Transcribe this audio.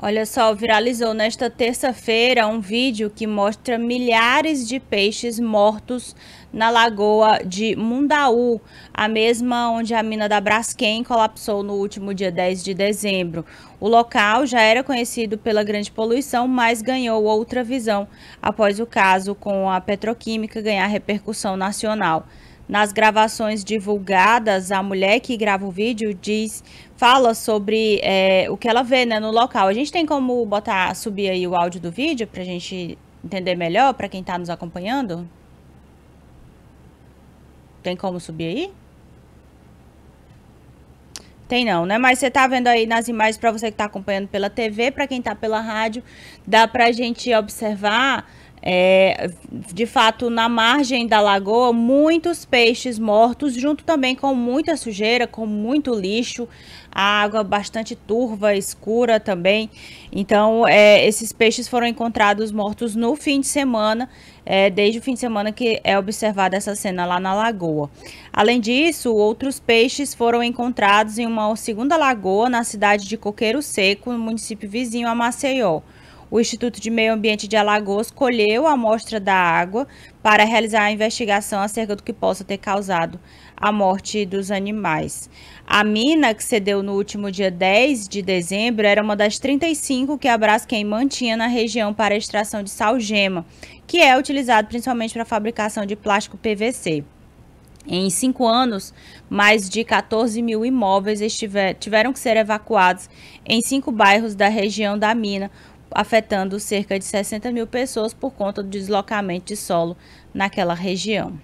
Olha só, viralizou nesta terça-feira um vídeo que mostra milhares de peixes mortos na lagoa de Mundaú, a mesma onde a mina da Braskem colapsou no último dia 10 de dezembro. O local já era conhecido pela grande poluição, mas ganhou outra visão após o caso com a petroquímica ganhar repercussão nacional. Nas gravações divulgadas, a mulher que grava o vídeo diz, fala sobre é, o que ela vê né, no local. A gente tem como botar, subir aí o áudio do vídeo para a gente entender melhor para quem está nos acompanhando? Tem como subir aí? Tem não, né? Mas você tá vendo aí nas imagens para você que está acompanhando pela TV, para quem tá pela rádio, dá para a gente observar é, de fato, na margem da lagoa, muitos peixes mortos, junto também com muita sujeira, com muito lixo, a água bastante turva, escura também. Então, é, esses peixes foram encontrados mortos no fim de semana, é, desde o fim de semana que é observada essa cena lá na lagoa. Além disso, outros peixes foram encontrados em uma segunda lagoa na cidade de Coqueiro Seco, no município vizinho a Maceió. O Instituto de Meio Ambiente de Alagoas colheu a amostra da água para realizar a investigação acerca do que possa ter causado a morte dos animais. A mina que cedeu no último dia 10 de dezembro era uma das 35 que a Braskem mantinha na região para extração de salgema, que é utilizado principalmente para a fabricação de plástico PVC. Em cinco anos, mais de 14 mil imóveis estiver, tiveram que ser evacuados em cinco bairros da região da mina, afetando cerca de 60 mil pessoas por conta do deslocamento de solo naquela região.